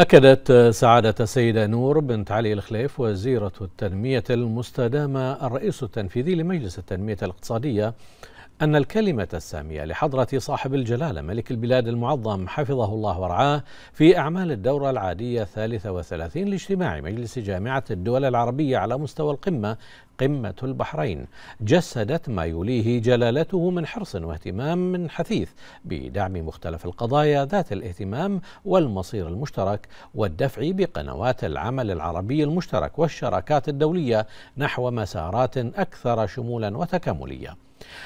أكدت سعادة السيدة نور بنت علي الخليف وزيرة التنمية المستدامة الرئيس التنفيذي لمجلس التنمية الاقتصادية أن الكلمة السامية لحضرة صاحب الجلالة ملك البلاد المعظم حفظه الله ورعاه في أعمال الدورة العادية الثالثة وثلاثين لاجتماع مجلس جامعة الدول العربية على مستوى القمة قمة البحرين جسدت ما يليه جلالته من حرص واهتمام من حثيث بدعم مختلف القضايا ذات الاهتمام والمصير المشترك والدفع بقنوات العمل العربي المشترك والشراكات الدولية نحو مسارات أكثر شمولا وتكاملية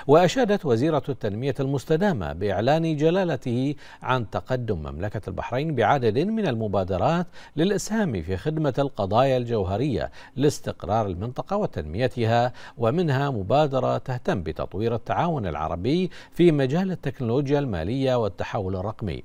وأشادت وزيرة التنمية المستدامة بإعلان جلالته عن تقدم مملكة البحرين بعدد من المبادرات للإسهام في خدمة القضايا الجوهرية لاستقرار المنطقة وتنميتها ومنها مبادرة تهتم بتطوير التعاون العربي في مجال التكنولوجيا المالية والتحول الرقمي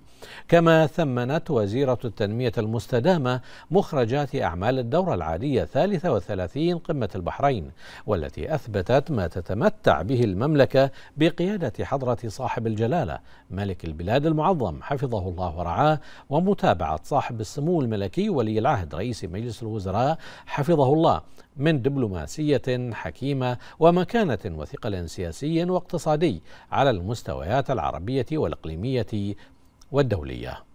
كما ثمنت وزيرة التنمية المستدامة مخرجات أعمال الدورة العادية 33 قمة البحرين والتي أثبتت ما تتمتع به المملكة المملكة بقيادة حضرة صاحب الجلالة ملك البلاد المعظم حفظه الله ورعاه ومتابعة صاحب السمو الملكي ولي العهد رئيس مجلس الوزراء حفظه الله من دبلوماسية حكيمة ومكانة وثقل سياسي واقتصادي على المستويات العربية والإقليمية والدولية